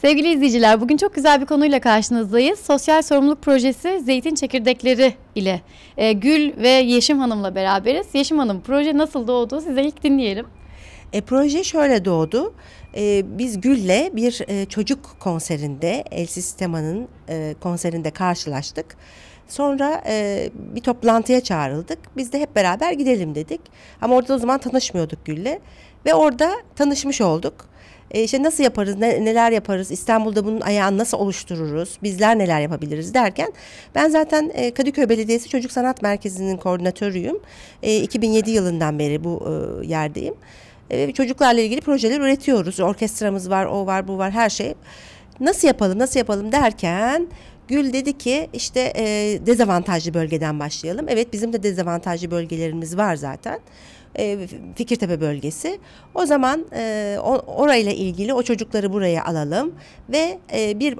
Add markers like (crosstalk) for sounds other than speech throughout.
Sevgili izleyiciler, bugün çok güzel bir konuyla karşınızdayız. Sosyal sorumluluk projesi zeytin çekirdekleri ile e, Gül ve Yeşim Hanım'la beraberiz. Yeşim Hanım, proje nasıl doğdu? Size ilk dinleyelim. E, proje şöyle doğdu. E, biz Gül'le bir e, çocuk konserinde, el Sistema'nın e, konserinde karşılaştık. Sonra e, bir toplantıya çağrıldık. Biz de hep beraber gidelim dedik. Ama orada o zaman tanışmıyorduk Gül'le. Ve orada tanışmış olduk e, işte nasıl yaparız, ne, neler yaparız, İstanbul'da bunun ayağını nasıl oluştururuz, bizler neler yapabiliriz derken ben zaten e, Kadıköy Belediyesi Çocuk Sanat Merkezi'nin koordinatörüyüm. E, 2007 yılından beri bu e, yerdeyim. E, çocuklarla ilgili projeler üretiyoruz. Orkestramız var, o var, bu var, her şey. Nasıl yapalım, nasıl yapalım derken Gül dedi ki işte e, dezavantajlı bölgeden başlayalım. Evet bizim de dezavantajlı bölgelerimiz var zaten e, Fikirtepe bölgesi. O zaman e, orayla ilgili o çocukları buraya alalım ve e, bir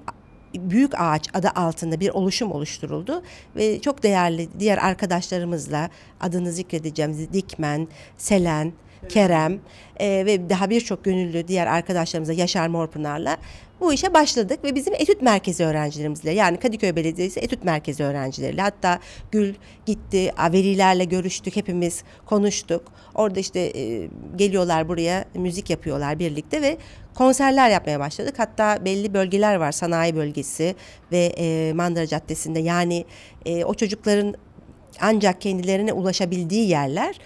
büyük ağaç adı altında bir oluşum oluşturuldu ve çok değerli diğer arkadaşlarımızla adını zikredeceğimiz Dikmen, Selen, Kerem e, ve daha birçok gönüllü diğer arkadaşlarımızla Yaşar Morpınar'la bu işe başladık ve bizim etüt merkezi öğrencilerimizle yani Kadıköy Belediyesi etüt merkezi öğrencileriyle hatta Gül gitti, velilerle görüştük hepimiz konuştuk. Orada işte e, geliyorlar buraya müzik yapıyorlar birlikte ve konserler yapmaya başladık. Hatta belli bölgeler var sanayi bölgesi ve e, Mandıra Caddesi'nde yani e, o çocukların ancak kendilerine ulaşabildiği yerler.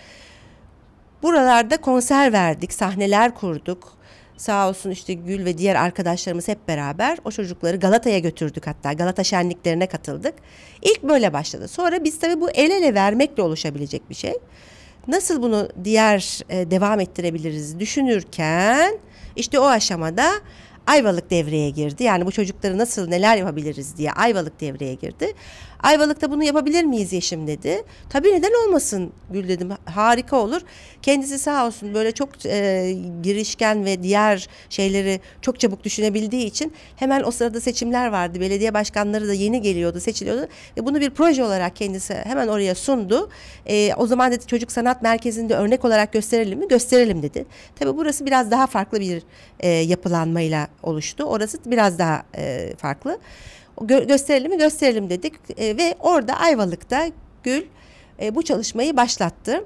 Buralarda konser verdik, sahneler kurduk sağ olsun işte Gül ve diğer arkadaşlarımız hep beraber o çocukları Galata'ya götürdük hatta Galata şenliklerine katıldık. İlk böyle başladı. Sonra biz tabii bu el ele vermekle oluşabilecek bir şey. Nasıl bunu diğer e, devam ettirebiliriz düşünürken işte o aşamada Ayvalık devreye girdi. Yani bu çocukları nasıl neler yapabiliriz diye Ayvalık devreye girdi. Ayvalık'ta bunu yapabilir miyiz Yeşim dedi. Tabii neden olmasın Gül dedim harika olur. Kendisi sağ olsun böyle çok e, girişken ve diğer şeyleri çok çabuk düşünebildiği için hemen o sırada seçimler vardı. Belediye başkanları da yeni geliyordu seçiliyordu. Ve bunu bir proje olarak kendisi hemen oraya sundu. E, o zaman dedi çocuk sanat merkezinde örnek olarak gösterelim mi? Gösterelim dedi. Tabii burası biraz daha farklı bir e, yapılanmayla oluştu. Orası biraz daha e, farklı. Gö- gösterelim mi gösterelim dedik e, ve orada Ayvalık'ta Gül e, bu çalışmayı başlattı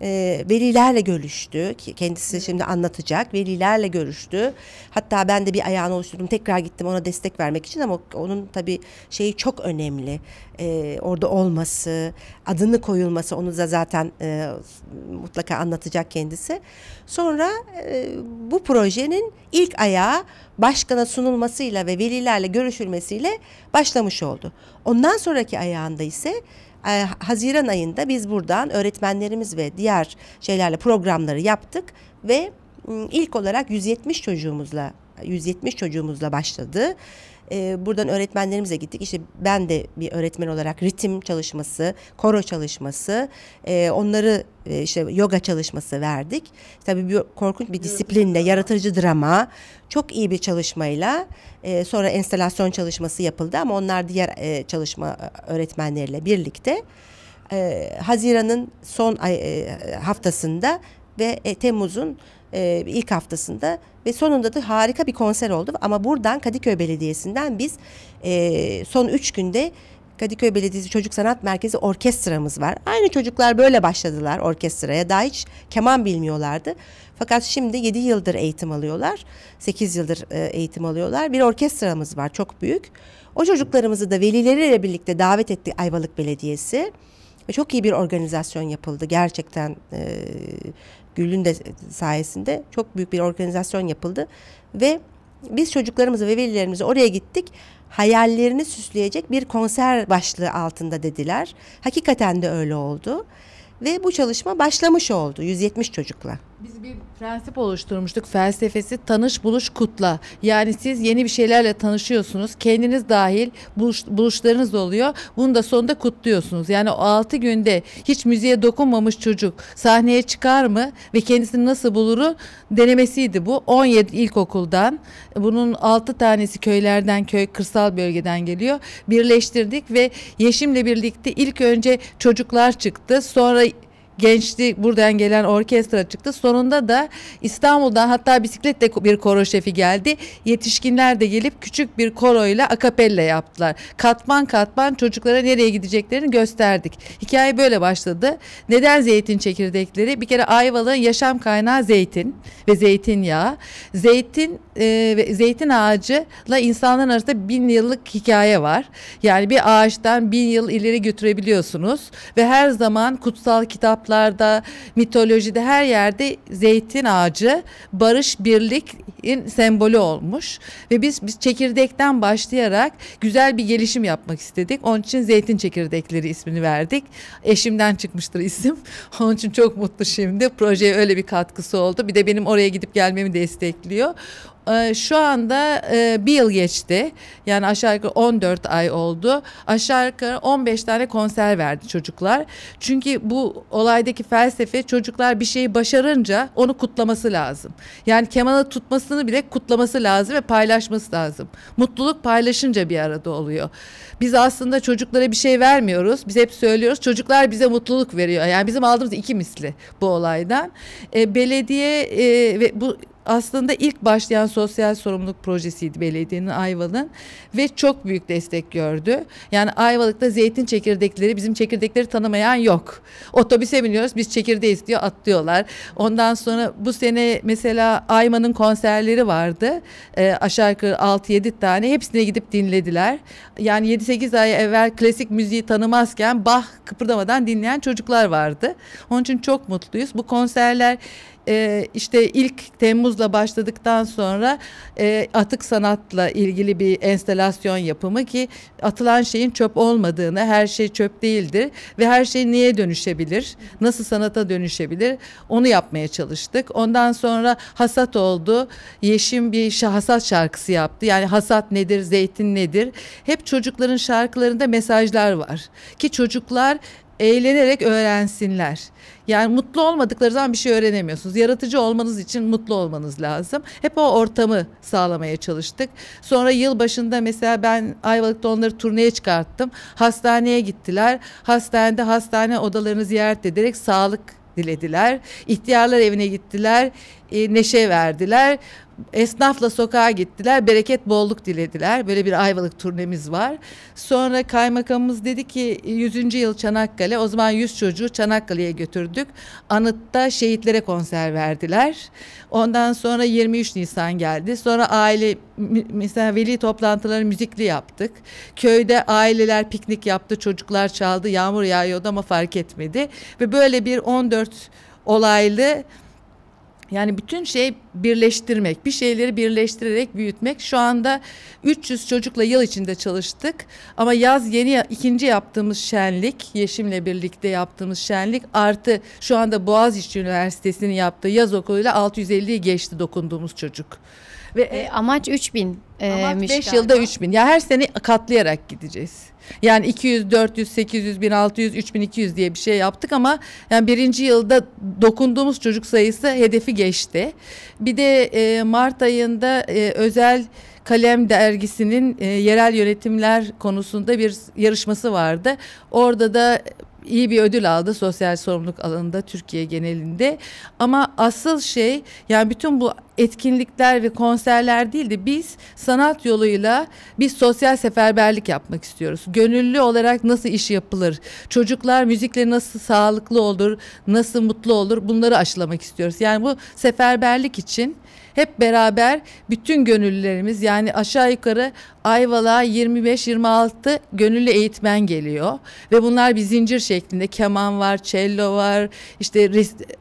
e, velilerle görüştü. Kendisi şimdi anlatacak. Velilerle görüştü. Hatta ben de bir ayağını oluşturdum. Tekrar gittim ona destek vermek için ama onun tabii şeyi çok önemli. E, orada olması, adını koyulması onu da zaten e, mutlaka anlatacak kendisi. Sonra e, bu projenin ilk ayağı başkana sunulmasıyla ve velilerle görüşülmesiyle başlamış oldu. Ondan sonraki ayağında ise e, Haziran ayında biz buradan öğretmenlerimiz ve diğer şeylerle programları yaptık ve ıı, ilk olarak 170 çocuğumuzla 170 çocuğumuzla başladı. E, buradan öğretmenlerimize gittik. İşte ben de bir öğretmen olarak ritim çalışması, koro çalışması, e, onları e, işte yoga çalışması verdik. Tabii bir, korkunç bir disiplinle, yaratıcı drama, çok iyi bir çalışmayla e, sonra enstalasyon çalışması yapıldı ama onlar diğer e, çalışma e, öğretmenleriyle birlikte e, Haziran'ın son ay, e, haftasında ve e, Temmuz'un e, ilk haftasında ve sonunda da harika bir konser oldu. Ama buradan Kadıköy Belediyesi'nden biz e, son üç günde Kadıköy Belediyesi Çocuk Sanat Merkezi orkestramız var. Aynı çocuklar böyle başladılar orkestraya. Daha hiç keman bilmiyorlardı. Fakat şimdi 7 yıldır eğitim alıyorlar. 8 yıldır e, eğitim alıyorlar. Bir orkestramız var çok büyük. O çocuklarımızı da velileriyle birlikte davet etti Ayvalık Belediyesi. Çok iyi bir organizasyon yapıldı gerçekten e, Gül'ün de sayesinde çok büyük bir organizasyon yapıldı ve biz çocuklarımızı ve velilerimizi oraya gittik. Hayallerini süsleyecek bir konser başlığı altında dediler. Hakikaten de öyle oldu. Ve bu çalışma başlamış oldu 170 çocukla. Biz bir prensip oluşturmuştuk felsefesi tanış buluş kutla. Yani siz yeni bir şeylerle tanışıyorsunuz. Kendiniz dahil buluş, buluşlarınız oluyor. Bunu da sonunda kutluyorsunuz. Yani o 6 günde hiç müziğe dokunmamış çocuk sahneye çıkar mı ve kendisini nasıl buluru denemesiydi bu. 17 ilkokuldan bunun 6 tanesi köylerden köy kırsal bölgeden geliyor. Birleştirdik ve Yeşim'le birlikte ilk önce çocuklar çıktı. Sonra gençlik buradan gelen orkestra çıktı. Sonunda da İstanbul'dan hatta bisikletle bir koro şefi geldi. Yetişkinler de gelip küçük bir koroyla akapella yaptılar. Katman katman çocuklara nereye gideceklerini gösterdik. Hikaye böyle başladı. Neden zeytin çekirdekleri? Bir kere Ayvalık'ın yaşam kaynağı zeytin ve zeytinyağı. Zeytin e, ve zeytin ağacıyla insanların arasında bin yıllık hikaye var. Yani bir ağaçtan bin yıl ileri götürebiliyorsunuz ve her zaman kutsal kitap kitaplarda, mitolojide her yerde zeytin ağacı barış, birlikin sembolü olmuş. Ve biz, biz çekirdekten başlayarak güzel bir gelişim yapmak istedik. Onun için zeytin çekirdekleri ismini verdik. Eşimden çıkmıştır isim. (laughs) Onun için çok mutlu şimdi. Projeye öyle bir katkısı oldu. Bir de benim oraya gidip gelmemi destekliyor. Ee, şu anda e, bir yıl geçti. Yani aşağı yukarı 14 ay oldu. Aşağı yukarı 15 tane konser verdi çocuklar. Çünkü bu olaydaki felsefe çocuklar bir şeyi başarınca onu kutlaması lazım. Yani kemanı tutmasını bile kutlaması lazım ve paylaşması lazım. Mutluluk paylaşınca bir arada oluyor. Biz aslında çocuklara bir şey vermiyoruz. Biz hep söylüyoruz. Çocuklar bize mutluluk veriyor. Yani bizim aldığımız iki misli bu olaydan. E, belediye e, ve bu aslında ilk başlayan sosyal sorumluluk projesiydi belediyenin Ayvalık'ın ve çok büyük destek gördü. Yani Ayvalık'ta zeytin çekirdekleri bizim çekirdekleri tanımayan yok. Otobüse biniyoruz biz çekirdeğiz diyor atlıyorlar. Ondan sonra bu sene mesela Ayman'ın konserleri vardı. E, aşağı yukarı 6-7 tane hepsine gidip dinlediler. Yani 7-8 ay evvel klasik müziği tanımazken bah kıpırdamadan dinleyen çocuklar vardı. Onun için çok mutluyuz. Bu konserler e, işte ilk Temmuz'la başladıktan sonra e, atık sanatla ilgili bir enstalasyon yapımı ki atılan şeyin çöp olmadığını, her şey çöp değildir ve her şey niye dönüşebilir, nasıl sanata dönüşebilir onu yapmaya çalıştık. Ondan sonra hasat oldu, Yeşim bir hasat şarkısı yaptı. Yani hasat nedir, zeytin nedir? Hep çocukların şarkılarında mesajlar var ki çocuklar eğlenerek öğrensinler. Yani mutlu olmadıkları zaman bir şey öğrenemiyorsunuz. Yaratıcı olmanız için mutlu olmanız lazım. Hep o ortamı sağlamaya çalıştık. Sonra yıl başında mesela ben Ayvalık'ta onları turneye çıkarttım. Hastaneye gittiler. Hastanede hastane odalarını ziyaret ederek sağlık dilediler. İhtiyarlar evine gittiler, e, neşe verdiler esnafla sokağa gittiler. Bereket bolluk dilediler. Böyle bir Ayvalık turnemiz var. Sonra kaymakamımız dedi ki 100. yıl Çanakkale. O zaman 100 çocuğu Çanakkale'ye götürdük. Anıtta şehitlere konser verdiler. Ondan sonra 23 Nisan geldi. Sonra aile mesela veli toplantıları müzikli yaptık. Köyde aileler piknik yaptı. Çocuklar çaldı. Yağmur yağıyordu ama fark etmedi. Ve böyle bir 14 olaylı yani bütün şey birleştirmek, bir şeyleri birleştirerek büyütmek. Şu anda 300 çocukla yıl içinde çalıştık ama yaz yeni ikinci yaptığımız şenlik, Yeşim'le birlikte yaptığımız şenlik artı şu anda Boğaziçi Üniversitesi'nin yaptığı yaz okuluyla 650'yi geçti dokunduğumuz çocuk. Ve e, amaç 3000 e, 5 yılda 3000. Ya her sene katlayarak gideceğiz. Yani 200, 400, 800, 1600, 3200 diye bir şey yaptık ama yani birinci yılda dokunduğumuz çocuk sayısı hedefi geçti. Bir de e, Mart ayında e, özel Kalem dergisinin e, yerel yönetimler konusunda bir yarışması vardı. Orada da iyi bir ödül aldı sosyal sorumluluk alanında Türkiye genelinde. Ama asıl şey yani bütün bu etkinlikler ve konserler değildi. biz sanat yoluyla bir sosyal seferberlik yapmak istiyoruz. Gönüllü olarak nasıl iş yapılır? Çocuklar müzikle nasıl sağlıklı olur? Nasıl mutlu olur? Bunları aşılamak istiyoruz. Yani bu seferberlik için hep beraber bütün gönüllülerimiz yani aşağı yukarı Ayvalık'a 25-26 gönüllü eğitmen geliyor. Ve bunlar bir zincir şeklinde keman var, cello var, işte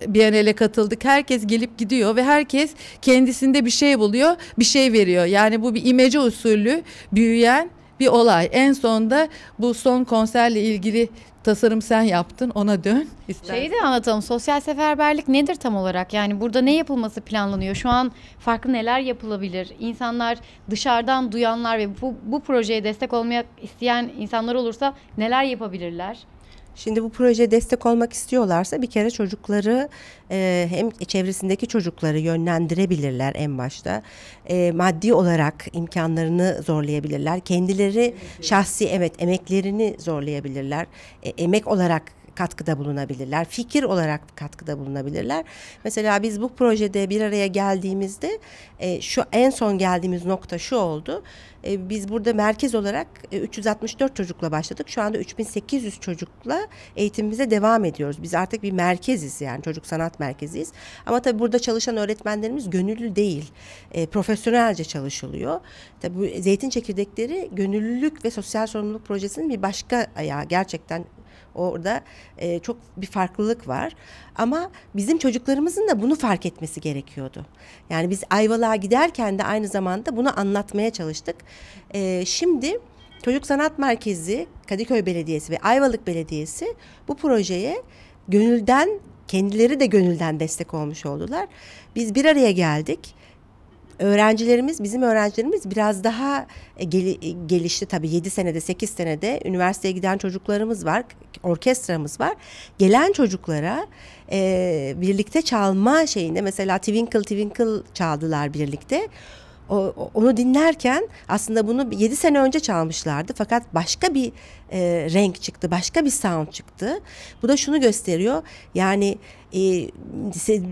Biennale katıldık. Herkes gelip gidiyor ve herkes kendisinde bir şey buluyor, bir şey veriyor. Yani bu bir imece usulü büyüyen bir olay. En sonda bu son konserle ilgili tasarım sen yaptın ona dön. (laughs) istersen Şeyi de anlatalım sosyal seferberlik nedir tam olarak? Yani burada ne yapılması planlanıyor? Şu an farklı neler yapılabilir? İnsanlar dışarıdan duyanlar ve bu, bu projeye destek olmaya isteyen insanlar olursa neler yapabilirler? Şimdi bu projeye destek olmak istiyorlarsa bir kere çocukları e, hem çevresindeki çocukları yönlendirebilirler en başta. E, maddi olarak imkanlarını zorlayabilirler. Kendileri şahsi evet emeklerini zorlayabilirler. E, emek olarak katkıda bulunabilirler. Fikir olarak katkıda bulunabilirler. Mesela biz bu projede bir araya geldiğimizde e, şu en son geldiğimiz nokta şu oldu. E, biz burada merkez olarak 364 e, çocukla başladık. Şu anda 3800 çocukla eğitimimize devam ediyoruz. Biz artık bir merkeziz yani çocuk sanat merkeziyiz. Ama tabii burada çalışan öğretmenlerimiz gönüllü değil. E, profesyonelce çalışılıyor. Tabii bu zeytin çekirdekleri gönüllülük ve sosyal sorumluluk projesinin bir başka ayağı. Gerçekten Orada e, çok bir farklılık var. Ama bizim çocuklarımızın da bunu fark etmesi gerekiyordu. Yani biz Ayvalık'a giderken de aynı zamanda bunu anlatmaya çalıştık. E, şimdi Çocuk Sanat Merkezi, Kadıköy Belediyesi ve Ayvalık Belediyesi bu projeye gönülden kendileri de gönülden destek olmuş oldular. Biz bir araya geldik öğrencilerimiz, bizim öğrencilerimiz biraz daha e, gel, e, gelişti tabii 7 senede, 8 senede üniversiteye giden çocuklarımız var, orkestramız var. Gelen çocuklara e, birlikte çalma şeyinde mesela Twinkle Twinkle çaldılar birlikte. O, onu dinlerken aslında bunu 7 sene önce çalmışlardı fakat başka bir e, renk çıktı, başka bir sound çıktı. Bu da şunu gösteriyor yani e,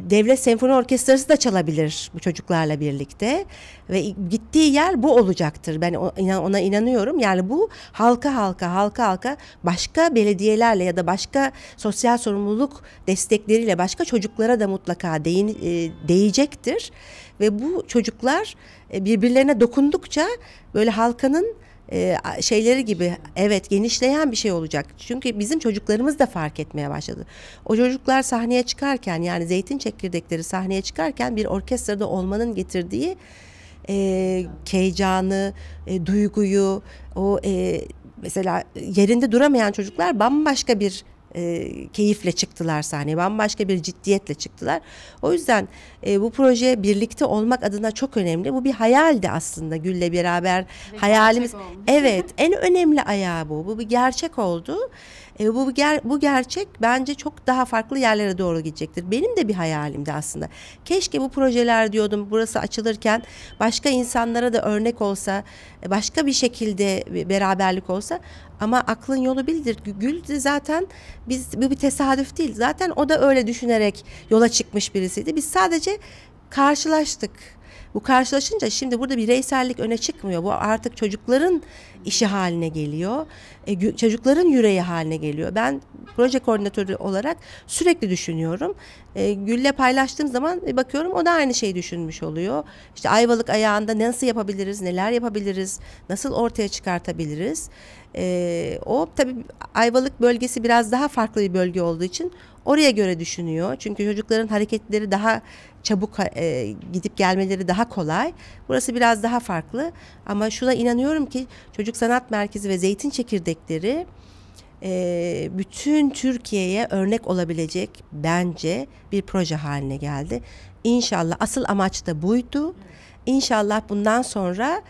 devlet senfoni orkestrası da çalabilir bu çocuklarla birlikte ve gittiği yer bu olacaktır. Ben ona inanıyorum. Yani bu halka halka halka halka başka belediyelerle ya da başka sosyal sorumluluk destekleriyle başka çocuklara da mutlaka değin, e, değecektir ve bu çocuklar e, birbirlerine dokundukça böyle halkanın e, şeyleri gibi evet genişleyen bir şey olacak. Çünkü bizim çocuklarımız da fark etmeye başladı. O çocuklar sahneye çıkarken yani zeytin çekirdekleri sahneye çıkarken bir orkestrada olmanın getirdiği e, heyecanı, e, duyguyu, o e, mesela yerinde duramayan çocuklar bambaşka bir e, keyifle çıktılar sahneye. Bambaşka bir ciddiyetle çıktılar. O yüzden e, bu proje birlikte olmak adına çok önemli. Bu bir hayaldi aslında Gül'le beraber Ve hayalimiz. Evet en önemli ayağı bu. Bu bir gerçek oldu. E, bu ger bu gerçek bence çok daha farklı yerlere doğru gidecektir. Benim de bir hayalimdi aslında. Keşke bu projeler diyordum burası açılırken başka insanlara da örnek olsa, e, başka bir şekilde beraberlik olsa ama aklın yolu bildir. Gül de zaten biz bu bir tesadüf değil. Zaten o da öyle düşünerek yola çıkmış birisiydi. Biz sadece karşılaştık bu karşılaşınca şimdi burada bireysellik öne çıkmıyor. Bu artık çocukların işi haline geliyor. E, çocukların yüreği haline geliyor. Ben proje koordinatörü olarak sürekli düşünüyorum. E, Gül'le paylaştığım zaman e, bakıyorum o da aynı şeyi düşünmüş oluyor. İşte Ayvalık ayağında nasıl yapabiliriz, neler yapabiliriz, nasıl ortaya çıkartabiliriz. E, o tabii Ayvalık bölgesi biraz daha farklı bir bölge olduğu için oraya göre düşünüyor. Çünkü çocukların hareketleri daha çabuk e, gidip gelmeleri daha kolay. Burası biraz daha farklı ama şuna inanıyorum ki Çocuk Sanat Merkezi ve Zeytin Çekirdekleri e, bütün Türkiye'ye örnek olabilecek bence bir proje haline geldi. İnşallah asıl amaç da buydu. İnşallah bundan sonra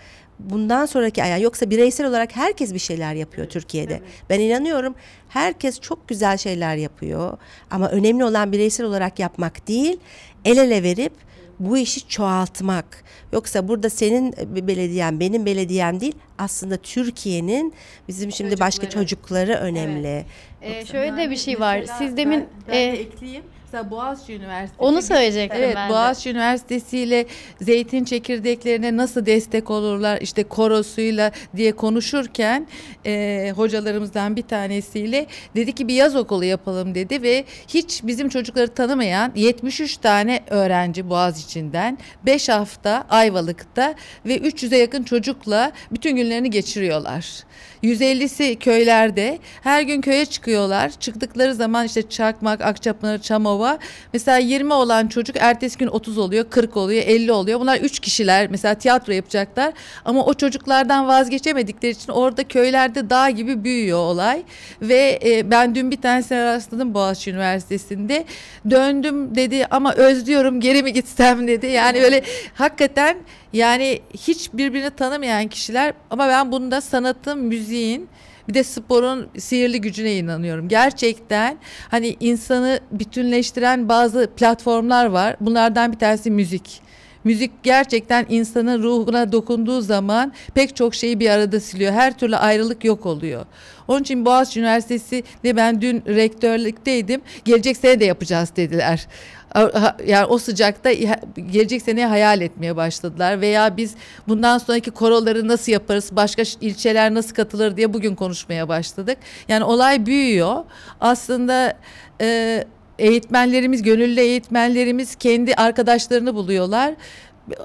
bundan sonraki ayağı yoksa bireysel olarak herkes bir şeyler yapıyor Türkiye'de. Evet. Ben inanıyorum herkes çok güzel şeyler yapıyor ama önemli olan bireysel olarak yapmak değil el ele verip bu işi çoğaltmak. Yoksa burada senin e, belediyen, benim belediyem değil. Aslında Türkiye'nin bizim şimdi çocukları. başka çocukları önemli. Evet. Ee, şöyle de bir şey var. Siz demin ben, ben e, ekleyeyim. Mesela Boğaziçi Üniversitesi. Onu söyleyecektim evet, ben de. Boğaziçi Üniversitesi ile zeytin çekirdeklerine nasıl destek olurlar işte korosuyla diye konuşurken e, hocalarımızdan bir tanesiyle dedi ki bir yaz okulu yapalım dedi ve hiç bizim çocukları tanımayan 73 tane öğrenci Boğaziçi'nden 5 hafta Ayvalık'ta ve 300'e yakın çocukla bütün günlerini geçiriyorlar. 150'si köylerde her gün köye çıkıyorlar. Çıktıkları zaman işte Çakmak, Akçapınar, Çamova baba. Mesela 20 olan çocuk ertesi gün 30 oluyor, 40 oluyor, 50 oluyor. Bunlar 3 kişiler mesela tiyatro yapacaklar ama o çocuklardan vazgeçemedikleri için orada köylerde dağ gibi büyüyor olay. Ve e, ben dün bir tanesine rastladım Boğaziçi Üniversitesi'nde. Döndüm dedi ama özlüyorum geri mi gitsem dedi. Yani böyle hakikaten yani hiç birbirini tanımayan kişiler ama ben bunu da sanatın, müziğin bir de sporun sihirli gücüne inanıyorum. Gerçekten hani insanı bütünleştiren bazı platformlar var. Bunlardan bir tanesi müzik. Müzik gerçekten insanın ruhuna dokunduğu zaman pek çok şeyi bir arada siliyor. Her türlü ayrılık yok oluyor. Onun için Boğaziçi de ben dün rektörlükteydim. Gelecek sene de yapacağız dediler yani o sıcakta gelecek seneyi hayal etmeye başladılar veya biz bundan sonraki koroları nasıl yaparız başka ilçeler nasıl katılır diye bugün konuşmaya başladık yani olay büyüyor aslında e, eğitmenlerimiz gönüllü eğitmenlerimiz kendi arkadaşlarını buluyorlar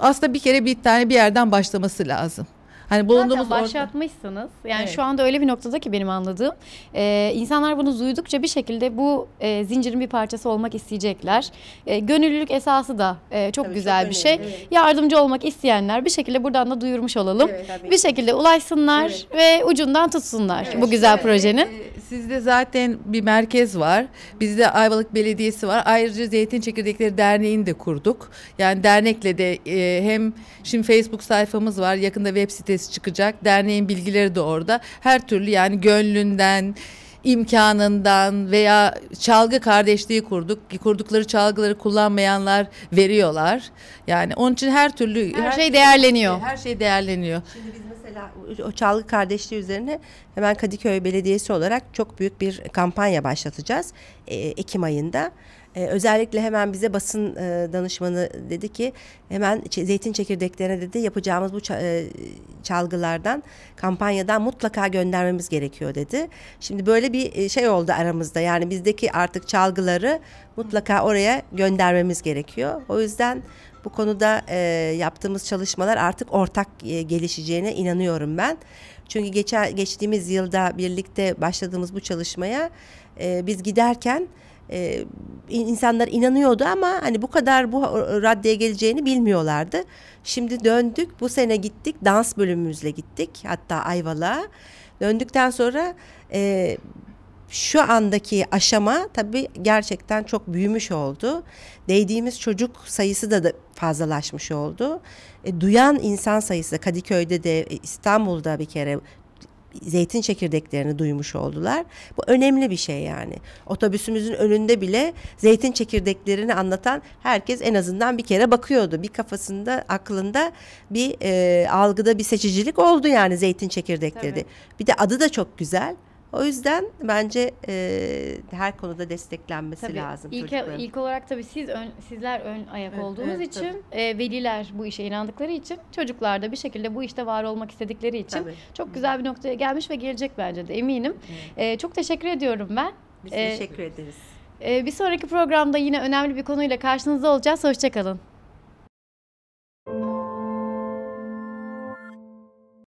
aslında bir kere bir tane bir yerden başlaması lazım. Hani bulunduğumuz Zaten başlatmışsınız. Yani evet. şu anda öyle bir noktada ki benim anladığım. Ee, insanlar bunu duydukça bir şekilde bu e, zincirin bir parçası olmak isteyecekler. E, gönüllülük esası da e, çok tabii güzel çok bir şey. evet. Yardımcı olmak isteyenler bir şekilde buradan da duyurmuş olalım. Evet, tabii. bir şekilde ulaşsınlar evet. ve ucundan tutsunlar evet, bu güzel evet. projenin. E, e, sizde zaten bir merkez var. Bizde Ayvalık Belediyesi var. Ayrıca Zeytin Çekirdekleri Derneği'ni de kurduk. Yani dernekle de e, hem şimdi Facebook sayfamız var. Yakında web sitesi ses çıkacak. Derneğin bilgileri de orada. Her türlü yani gönlünden, imkanından veya çalgı kardeşliği kurduk. Kurdukları çalgıları kullanmayanlar veriyorlar. Yani onun için her türlü her, her şey değerleniyor. Şey, her şey değerleniyor. Şimdi biz Mesela o Çalgı kardeşliği üzerine hemen Kadıköy Belediyesi olarak çok büyük bir kampanya başlatacağız e, Ekim ayında. E, özellikle hemen bize basın e, danışmanı dedi ki hemen zeytin çekirdeklerine dedi yapacağımız bu e, çalgılardan kampanyadan mutlaka göndermemiz gerekiyor dedi. Şimdi böyle bir e, şey oldu aramızda yani bizdeki artık çalgıları mutlaka oraya göndermemiz gerekiyor. O yüzden bu konuda e, yaptığımız çalışmalar artık ortak e, gelişeceğine inanıyorum ben. Çünkü geçer, geçtiğimiz yılda birlikte başladığımız bu çalışmaya e, biz giderken e, insanlar inanıyordu ama hani bu kadar bu raddeye geleceğini bilmiyorlardı. Şimdi döndük bu sene gittik dans bölümümüzle gittik hatta Ayvalık'a. Döndükten sonra e, şu andaki aşama tabii gerçekten çok büyümüş oldu. Değdiğimiz çocuk sayısı da, da fazlalaşmış oldu. E, duyan insan sayısı da Kadıköy'de de e, İstanbul'da bir kere zeytin çekirdeklerini duymuş oldular. Bu önemli bir şey yani. Otobüsümüzün önünde bile zeytin çekirdeklerini anlatan herkes en azından bir kere bakıyordu. Bir kafasında, aklında bir e, algıda bir seçicilik oldu yani zeytin çekirdekleri. Tabii. Bir de adı da çok güzel. O yüzden bence e, her konuda desteklenmesi tabii, lazım ilk, çocukların. İlk olarak tabii siz ön, sizler ön ayak evet, olduğunuz evet, için e, veliler bu işe inandıkları için çocuklar da bir şekilde bu işte var olmak istedikleri için tabii. çok güzel bir noktaya gelmiş ve gelecek bence de eminim. Evet. E, çok teşekkür ediyorum ben. Biz e, teşekkür ederiz. E, bir sonraki programda yine önemli bir konuyla karşınızda olacağız. Hoşçakalın.